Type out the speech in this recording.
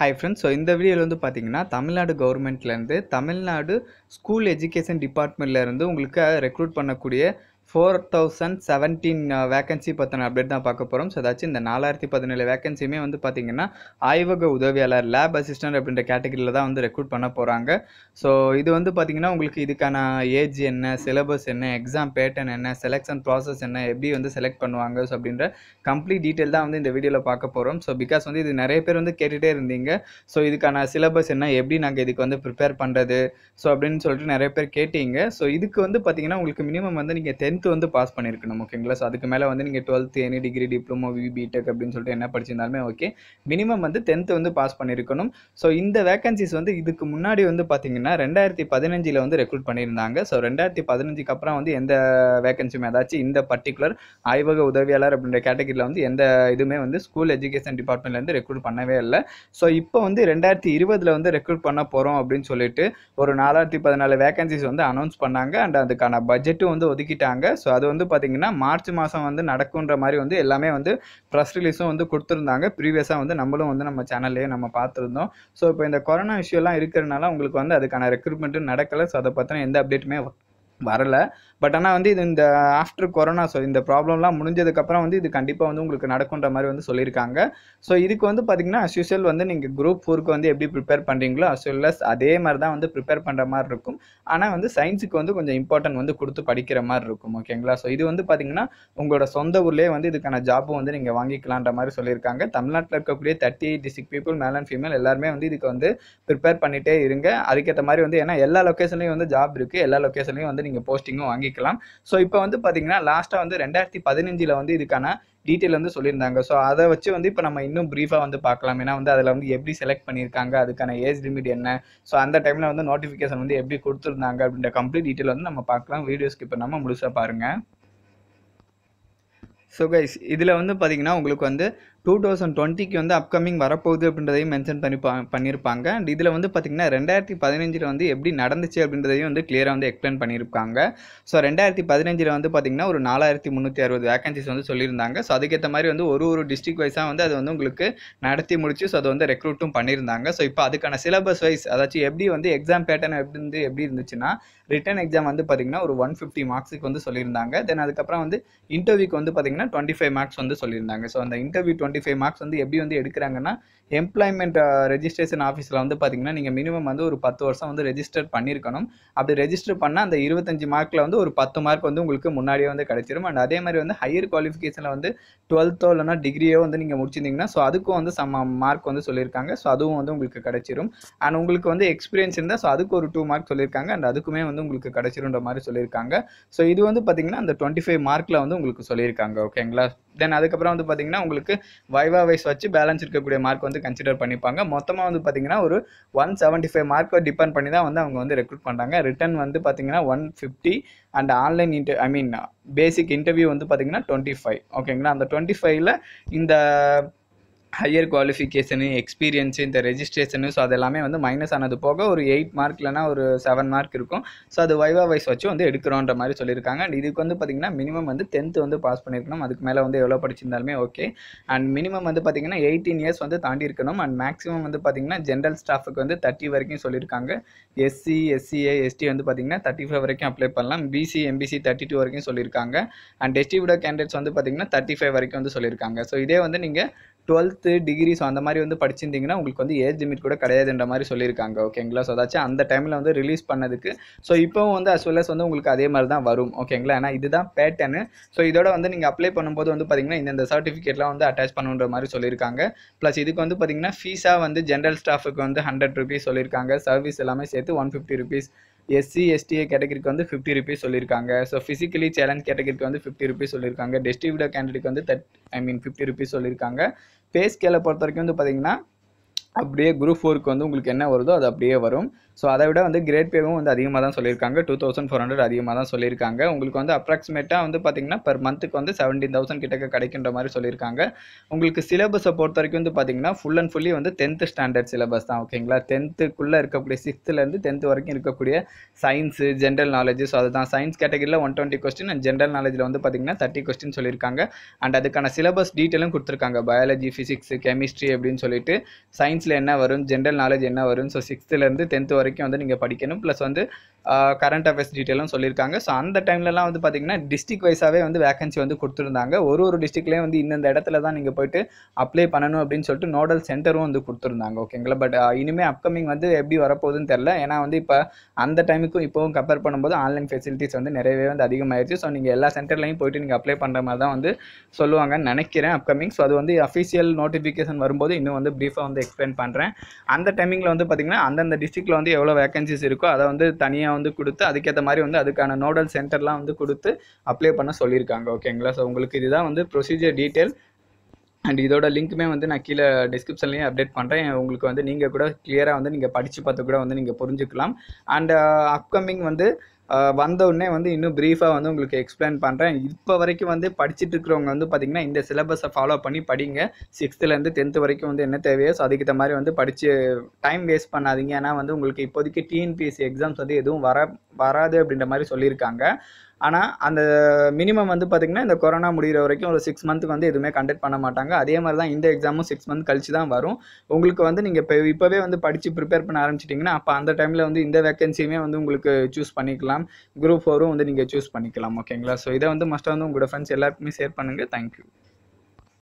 hi friends so இந்த வீடியோவில் வந்து பார்த்தீங்கன்னா தமிழ்நாடு கவர்மெண்ட்லேருந்து தமிழ்நாடு ஸ்கூல் எஜுகேஷன் டிபார்ட்மெண்ட்லேருந்து உங்களுக்கு ரெக்ரூட் பண்ணக்கூடிய ஃபோர் தௌசண்ட் செவன்டீன் வேகன்சி பற்றின அப்டேட் தான் பார்க்க போகிறோம் ஸோ ஏதாச்சும் இந்த நாலாயிரத்தி பதினேழு வேகன்சியுமே வந்து பார்த்திங்கன்னா ஆய்வக உதவியாளர் லேப் அசிஸ்டன்ட் அப்படின்ற கேட்டகரியில் தான் வந்து ரெக்ரூட் பண்ண போகிறாங்க ஸோ இது வந்து பார்த்திங்கன்னா உங்களுக்கு இதுக்கான ஏஜ் என்ன சிலபஸ் என்ன எக்ஸாம் பேட்டர்ன் என்ன செலெக்ஷன் ப்ராசஸ் என்ன எப்படி வந்து செலக்ட் பண்ணுவாங்க ஸோ அப்படின்ற கம்ப்ளீட் டீட்டெயில் தான் வந்து இந்த வீடியோவில் பார்க்க போகிறோம் ஸோ பிகாஸ் வந்து இது நிறைய பேர் வந்து கேட்டுகிட்டே இருந்தீங்க ஸோ இதுக்கான சிலபஸ் என்ன எப்படி நாங்கள் இதுக்கு வந்து ப்ரிப்பேர் பண்ணுறது ஸோ அப்படின்னு சொல்லிட்டு நிறைய பேர் கேட்டீங்க ஸோ இதுக்கு வந்து பார்த்திங்கன்னா உங்களுக்கு மினிமம் வந்து நீங்கள் டென்த் டென்த்து வந்து பாஸ் பண்ணியிருக்கணும் ஓகேங்களா ஸோ அதுக்கு மேலே வந்து நீங்கள் டுவெல்த்து எனி டிகிரி டிப்ளமோ விபிடெக் அப்படின்னு சொல்லிட்டு என்ன படிச்சிருந்தாலுமே ஓகே மினிமம் வந்து டென்த்து வந்து பாஸ் பண்ணியிருக்கணும் ஸோ இந்த வேகன்சிஸ் வந்து இதுக்கு முன்னாடி வந்து பார்த்தீங்கன்னா ரெண்டாயிரத்தி பதினஞ்சில் வந்து ரெக்ரூட் பண்ணியிருந்தாங்க ஸோ ரெண்டாயிரத்தி பதினஞ்சுக்கு அப்புறம் வந்து எந்த வேகன்சியுமே ஏதாச்சும் இந்த பர்டிகுலர் ஆய்வக உதவியாளர் அப்படின்ற கேட்டகரியில் வந்து எந்த இதுவுமே வந்து ஸ்கூல் எஜுகேஷன் டிபார்ட்மெண்ட்லேருந்து ரெக்ரூட் பண்ணவே இல்லை ஸோ இப்போ வந்து ரெண்டாயிரத்தி இருபதில் வந்து ரெக்ரூட் பண்ண போகிறோம் அப்படின்னு சொல்லிட்டு ஒரு நாலாயிரத்தி பதினாலு வேகன்சிஸ் வந்து அனௌன்ஸ் பண்ணாங்க அண்ட் அதுக்கான பட்ஜெட்டும் வந்து ஒதுக்கிட்டாங்க ஸோ அது வந்து பார்த்தீங்கன்னா மார்ச் மாதம் வந்து நடக்குன்ற மாதிரி வந்து எல்லாமே வந்து ப்ரெஸ் ரிலீஸும் வந்து கொடுத்துருந்தாங்க ப்ரீவியஸாக வந்து நம்மளும் வந்து நம்ம சேனல்லையே நம்ம பார்த்துருந்தோம் ஸோ இப்போ இந்த கொரோனா இஷ்யூலாம் இருக்கிறனால உங்களுக்கு வந்து அதுக்கான ரெக்ரூட்மெண்ட்டும் நடக்கலை ஸோ அதை பற்றின எந்த அப்டேட்டுமே வரலை பட் ஆனால் வந்து இது இந்த ஆஃப்டர் கொரோனா ஸோ இந்த ப்ராப்ளம்லாம் முடிஞ்சதுக்கப்புறம் வந்து இது கண்டிப்பாக வந்து உங்களுக்கு நடக்குன்ற மாதிரி வந்து சொல்லியிருக்காங்க ஸோ இதுக்கு வந்து பார்த்தீங்கன்னா அஸ்யூஷுவல் வந்து நீங்கள் குரூப் ஃபோருக்கு வந்து எப்படி ப்ரிப்பேர் பண்ணுறீங்களோ அஸ்யூலஸ் அதே மாதிரி தான் வந்து ப்ரிப்பேர் பண்ணுற மாதிரி இருக்கும் ஆனால் வந்து சயின்ஸுக்கு வந்து கொஞ்சம் இம்பார்ட்டன்ட் வந்து கொடுத்து படிக்கிற மாதிரி இருக்கும் ஓகேங்களா ஸோ இது வந்து பார்த்தீங்கன்னா உங்களோட சொந்த ஊர்லேயே வந்து இதுக்கான ஜாப்பும் வந்து நீங்கள் வாங்கிக்கலான்ற மாதிரி சொல்லியிருக்காங்க தமிழ்நாட்டில் இருக்கக்கூடிய thirty eight district people male and female எல்லாருமே வந்து இதுக்கு வந்து ப்ரிப்பேர் பண்ணிகிட்டே இருங்க அதுக்கேற்ற மாதிரி வந்து ஏன்னா எல்லா லொக்கேஷன்லையும் வந்து ஜாப் இருக்குது எல்லா லொக்கேஷன்லையும் வந்து நீங்கள் போஸ்டிங்கும் வாங்கி தெரிஞ்சுக்கலாம் ஸோ இப்போ வந்து பார்த்தீங்கன்னா லாஸ்ட்டாக வந்து ரெண்டாயிரத்தி பதினஞ்சில் வந்து இதுக்கான டீட்டெயில் வந்து சொல்லியிருந்தாங்க ஸோ அதை வச்சு வந்து இப்போ நம்ம இன்னும் ப்ரீஃபாக வந்து பார்க்கலாம் ஏன்னா வந்து அதில் வந்து எப்படி செலக்ட் பண்ணியிருக்காங்க அதுக்கான ஏஜ் லிமிட் என்ன ஸோ அந்த டைமில் வந்து நோட்டிஃபிகேஷன் வந்து எப்படி கொடுத்துருந்தாங்க அப்படின்ற கம்ப்ளீட் டீட்டெயில் வந்து நம்ம பார்க்கலாம் வீடியோ இப்போ நம்ம முழுசாக பாருங்கள் ஸோ கைஸ் இதில் வந்து பார்த்தீங்கன்னா உங்களுக்கு வந்து டூ தௌசண்ட் டுவெண்ட்டிக்கு வந்து அப்கமிங் வரப்போகுது அப்படின்றதையும் மென்ஷன் பண்ணி பண்ணியிருப்பாங்க அண்ட் இதில் வந்து பார்த்திங்கன்னா ரெண்டாயிரத்தி பதினஞ்சில் வந்து எப்படி நடந்துச்சு அப்படின்றதையும் வந்து கிளியராக வந்து எக்ஸ்பிளைன் பண்ணியிருக்காங்க ஸோ ரெண்டாயிரத்தி பதினஞ்சில் வந்து பார்த்திங்கன்னா ஒரு நாலாயிரத்தி முந்நூற்றி அறுபது வேகன்சிஸ் வந்து சொல்லியிருந்தாங்க ஸோ அதுக்கேற்ற மாதிரி வந்து ஒரு ஒரு டிஸ்ட்ரிக் வைஸாக வந்து அது வந்து உங்களுக்கு நடத்தி முடிச்சு ஸோ அதை வந்து ரெக்ரூட்டும் பண்ணியிருந்தாங்க ஸோ இப்போ அதுக்கான சிலபஸ் வைஸ் அதாச்சும் எப்படி வந்து எக்ஸாம் பேட்டர்ன் எப்படி வந்து எப்படி இருந்துச்சுன்னா ரிட்டன் எக்ஸாம் வந்து பார்த்திங்கன்னா ஒரு ஒன் ஃபிஃப்டி மார்க்ஸுக்கு வந்து சொல்லியிருந்தாங்க தென் அதுக்கப்புறம் வந்து இன்டர்வியூக்கு வந்து பார்த்திங்கன்னா டுவெண்ட்டி ஃபைவ் மார்க்ஸ் வந்து சொல்லியிருந்தாங்க ஸோ அந்த இன்டர்வியூ டுவெண்ட்டி ஃபைவ் மார்க்ஸ் வந்து எப்படி வந்து எடுக்கிறாங்கன்னா எம்ப்ளாய்மெண்ட் ரெஜிஸ்ட்ரேஷன் ஆஃபீஸில் வந்து பார்த்தீங்கன்னா நீங்கள் மினிமம் வந்து ஒரு பத்து வருஷம் வந்து ரெஜிஸ்டர் பண்ணியிருக்கணும் அப்படி ரெஜிஸ்டர் பண்ணால் அந்த இருபத்தஞ்சு மார்க்கில் வந்து ஒரு பத்து மார்க் வந்து உங்களுக்கு முன்னாடியே வந்து கிடச்சிரும் அண்ட் அதே மாதிரி வந்து ஹையர் குவாலிஃபிகேஷனில் வந்து டுவெல்த்தோ இல்லைனா டிகிரியோ வந்து நீங்கள் முடிச்சிருந்தீங்கன்னா ஸோ அதுக்கும் வந்து சம மார்க் வந்து சொல்லியிருக்காங்க ஸோ அதுவும் வந்து உங்களுக்கு கிடைச்சிரும் அண்ட் உங்களுக்கு வந்து எக்ஸ்பீரியன்ஸ் இருந்தால் ஸோ அதுக்கு ஒரு டூ மார்க் சொல்லியிருக்காங்க அண்ட் அதுக்குமே வந்து உங்களுக்கு கிடைச்சிருன்ற மாதிரி சொல்லியிருக்காங்க ஸோ இது வந்து பார்த்தீங்கன்னா அந்த டுவெண்ட்டி ஃபைவ் மார்க்கில் வந்து உங்களுக்கு சொல்லியிருக்காங்க ஓகேங்களா தென் அதுக்கப்புறம் வந்து பார்த்திங்கன்னா உங்களுக்கு வைவா வைஸ் வச்சு பேலன்ஸ் இருக்கக்கூடிய மார்க் வந்து கன்சிடர் பண்ணிப்பாங்க மொத்தமாக வந்து பார்த்தீங்கன்னா ஒரு ஒன் செவன்ட்டி ஃபைவ் மார்க்கை டிபெண்ட் பண்ணி தான் வந்து அவங்க வந்து ரெக்ரூட் பண்ணுறாங்க ரிட்டன் வந்து பார்த்திங்கன்னா one fifty and online inter I mean basic interview வந்து பார்த்தீங்கன்னா டுவெண்ட்டி ஃபைவ் ஓகேங்களா அந்த டுவெண்ட்டி ஃபைவ்ல இந்த ஹையர் குவாலிஃபிகேஷனு எக்ஸ்பீரியன்ஸு இந்த ரெஜிஸ்ட்ரேஷனு ஸோ அதெல்லாமே வந்து மைனஸ் ஆனது போக ஒரு எயிட் மார்க் இல்லைனா ஒரு செவன் மார்க் இருக்கும் ஸோ அது வைவா வைஸ் வச்சு வந்து எடுக்கிறோன்ற மாதிரி சொல்லியிருக்காங்க அண்ட் இதுக்கு வந்து பார்த்திங்கன்னா மினிமம் வந்து டென்த்து வந்து பாஸ் பண்ணியிருக்கணும் அதுக்கு மேலே வந்து எவ்வளோ படிச்சிருந்தாலுமே ஓகே அண்ட் மினிமம் வந்து பார்த்திங்கன்னா எயிட்டீன் இயர்ஸ் வந்து தாண்டி இருக்கணும் அண்ட் மேக்ஸிமம் வந்து பார்த்திங்கன்னா ஜென்ரல் ஸ்டாஃபுக்கு வந்து தேர்ட்டி வரைக்கும் சொல்லியிருக்காங்க எஸ்சி எஸ்சிஏ எஸ்டி வந்து பார்த்திங்கன்னா தேர்ட்டி ஃபைவ் வரைக்கும் அப்ளை பண்ணலாம் பிசி எம்பிசி தேர்ட்டி டூ வரைக்கும் சொல்லியிருக்காங்க அண்ட் எஸ்டி விட கேண்டிடேட்ஸ் வந்து பார்த்திங்கன்னா தேர்ட்டி ஃபைவ் வரைக்கும் வந்து சொல்லியிருக்காங்க ஸோ இதே வந்து நீங்கள் டுவெல்த்து டிகிரி ஸோ அந்த மாதிரி வந்து படிச்சிருந்தீங்கன்னா உங்களுக்கு வந்து ஏஜ் லிமிட் கூட கிடையாதுன்ற மாதிரி சொல்லியிருக்காங்க ஓகேங்களா ஸோ அதாச்சும் அந்த டைமில் வந்து ரிலீஸ் பண்ணதுக்கு ஸோ இப்போவும் வந்து அஸ் வெல் அஸ் வந்து உங்களுக்கு அதே மாதிரி தான் வரும் ஓகேங்களா ஏன்னா இதுதான் பேட்டர்னு ஸோ இதோட வந்து நீங்கள் அப்ளை பண்ணும்போது வந்து பார்த்தீங்கன்னா இந்த சர்டிஃபிகேட்லாம் வந்து அட்டாச் பண்ணுன்ற மாதிரி சொல்லியிருக்காங்க ப்ளஸ் இதுக்கு வந்து பார்த்தீங்கன்னா ஃபீஸாக வந்து ஜென்ரல் ஸ்டாஃபுக்கு வந்து ஹண்ட்ரட் ருபீஸ் சொல்லியிருக்காங்க சர்வீஸ் எல்லாமே சேர்த்து one fifty rupees SC STA கேட்டகரிக்கு வந்து ஃபிஃப்டி ருபீஸ் சொல்லியிருக்காங்க ஸோ ஃபிசிக்கலி சேலஞ்ச் கேட்டகரிக்கு வந்து ஃபிஃப்டி ருபீஸ் சொல்லியிருக்காங்க டிஸ்ட்ரிபியூட் கேண்டிடேட் வந்து that I mean fifty rupees சொல்லியிருக்காங்க பே ஸ்கேலை பொறுத்த வரைக்கும் வந்து பார்த்தீங்கன்னா அப்படியே குரூப் ஃபோருக்கு வந்து உங்களுக்கு என்ன வருதோ அது அப்படியே வரும் ஸோ அதை விட வந்து கிரேட் பேவும் வந்து அதிகமாக தான் சொல்லியிருக்காங்க டூ தௌசண்ட் ஃபோர் ஹண்ட்ரட் அதிகமாக தான் சொல்லியிருக்காங்க உங்களுக்கு வந்து அப்ராக்சிமேட்டாக வந்து பார்த்திங்கன்னா பர் மந்த்துக்கு வந்து செவன்டீன் தௌசண்ட் கிட்டக்க கிடைக்கின்ற மாதிரி சொல்லியிருக்காங்க உங்களுக்கு சிலபஸை பொறுத்த வரைக்கும் வந்து பார்த்திங்கன்னா ஃபுல் அண்ட் ஃபுல்லி வந்து டென்த்து ஸ்டாண்டர்ட் சிலபஸ் தான் ஓகேங்களா டென்த்துக்குள்ளே இருக்கக்கூடிய சிக்ஸ்த்துலேருந்து டென்த்து வரைக்கும் இருக்கக்கூடிய சயின்ஸு ஜென்ரல் நாலேஜ் ஸோ அதுதான் சயின்ஸ் கேட்டகரியில் one twenty question and general நாலேஜில் வந்து பார்த்திங்கன்னா தேர்ட்டி கொஸ்டின் சொல்லியிருக்காங்க அண்ட் அதுக்கான சிலபஸ் டீட்டெயிலும் கொடுத்துருக்காங்க பயாலஜி ஃபிசிக்ஸ் கெமிஸ்ட்ரி அப்படின்னு சொல்லிட்டு சயின்ஸில் என்ன வரும் ஜென்ரல் நாலேஜ் என்ன வரும் ஸோ சிக்ஸ்த்துலேருந்து டென்த்து வரைக்கும் வந்து நீங்கள் படிக்கணும் ப்ளஸ் வந்து கரண்ட் அஃபேர்ஸ் டீட்டெயிலும் சொல்லியிருக்காங்க ஸோ அந்த டைம்லலாம் வந்து பார்த்தீங்கன்னா டிஸ்ட்ரிக் வைஸாகவே வந்து வேகன்சி வந்து கொடுத்துருந்தாங்க ஒரு ஒரு டிஸ்ட்ரிக்ட்லேயும் வந்து இந்தந்த இடத்துல தான் நீங்கள் போயிட்டு அப்ளை பண்ணணும் அப்படின்னு சொல்லிட்டு நோடல் சென்டரும் வந்து கொடுத்துருந்தாங்க ஓகேங்களா பட் இனிமேல் அப்கமிங் வந்து எப்படி வரப்போகுதுன்னு தெரில ஏன்னா வந்து இப்போ அந்த டைமுக்கும் இப்போவும் கம்பேர் பண்ணும்போது ஆன்லைன் ஃபெசிலிட்டிஸ் வந்து நிறையவே வந்து அதிகமாகிடுச்சு ஸோ நீங்கள் எல்லா சென்டர்லையும் போயிட்டு நீங்கள் அப்ளை பண்ணுற மாதிரி தான் வந்து சொல்லுவாங்கன்னு நினைக்கிறேன் அப்கமிங் ஸோ அது வந்து அஃபிஷியல் நோட்டிஃபிகேஷன் வரும்போது இன்னும் வந்து ப்ரீஃபாக வந்து எக்ஸ்பிளைன் பண்ணுறேன் அந்த டைமிங்கில் வந்து பார்த்திங்கன்னா அந்தந்த டிஸ்ட்ரிக்டில் வந்து எவ்வளோ வேகன்சிஸ் இருக்கோ அதை வந்து தனியாக வந்து கொடுத்து அதுக்கேற்ற மாதிரி வந்து அதுக்கான நோடல் சென்டர்லாம் வந்து கொடுத்து அப்ளை பண்ண சொல்லியிருக்காங்க ஓகேங்களா ஸோ உங்களுக்கு இதுதான் வந்து ப்ரொசீஜர் டீட்டெயில் அண்ட் இதோட லிங்க்குமே வந்து நான் கீழே டிஸ்கிரிப்ஷன்லேயும் அப்டேட் பண்ணுறேன் உங்களுக்கு வந்து நீங்கள் கூட கிளியராக வந்து நீங்கள் படித்து பார்த்து கூட வந்து நீங்கள் புரிஞ்சுக்கலாம் அண்ட் அப்கமிங் uh, வந்து வந்தவுடனே வந்து இன்னும் ப்ரீஃபாக வந்து உங்களுக்கு எக்ஸ்பிளைன் பண்ணுறேன் இப்போ வரைக்கும் வந்து படிச்சுட்டு இருக்கிறவங்க வந்து பார்த்திங்கன்னா இந்த சிலபஸை ஃபாலோ பண்ணி படிங்க சிக்ஸ்த்துலேருந்து டென்த்து வரைக்கும் வந்து என்ன தேவையோ ஸோ அதுக்கேற்ற மாதிரி வந்து படித்து டைம் வேஸ்ட் பண்ணாதீங்க ஏன்னா வந்து உங்களுக்கு இப்போதைக்கு டிஎன்பிஎஸ்சி எக்ஸாம்ஸ் வந்து எதுவும் வர வராது அப்படின்ற மாதிரி சொல்லியிருக்காங்க ஆனால் அந்த மினிமம் வந்து பார்த்திங்கன்னா இந்த கொரோனா முடிகிற வரைக்கும் ஒரு சிக்ஸ் மந்த்துக்கு வந்து எதுவுமே கண்டக்ட் பண்ண மாட்டாங்க அதே மாதிரி தான் இந்த எக்ஸாமும் சிக்ஸ் மந்த் கழிச்சு தான் வரும் உங்களுக்கு வந்து நீங்கள் இப்போ இப்போவே வந்து படித்து ப்ரிப்பேர் பண்ண ஆரம்பிச்சிட்டிங்கன்னா அப்போ அந்த டைமில் வந்து இந்த வேக்கன்சியுமே வந்து உங்களுக்கு சூஸ் பண்ணிக்கலாம் குரூப் ஃபோரும் வந்து நீங்கள் சூஸ் பண்ணிக்கலாம் ஓகேங்களா ஸோ இதை வந்து மஸ்ட்டாக வந்து உங்களோட ஃப்ரெண்ட்ஸ் எல்லாருக்குமே ஷேர் பண்ணுங்கள் தேங்க்யூ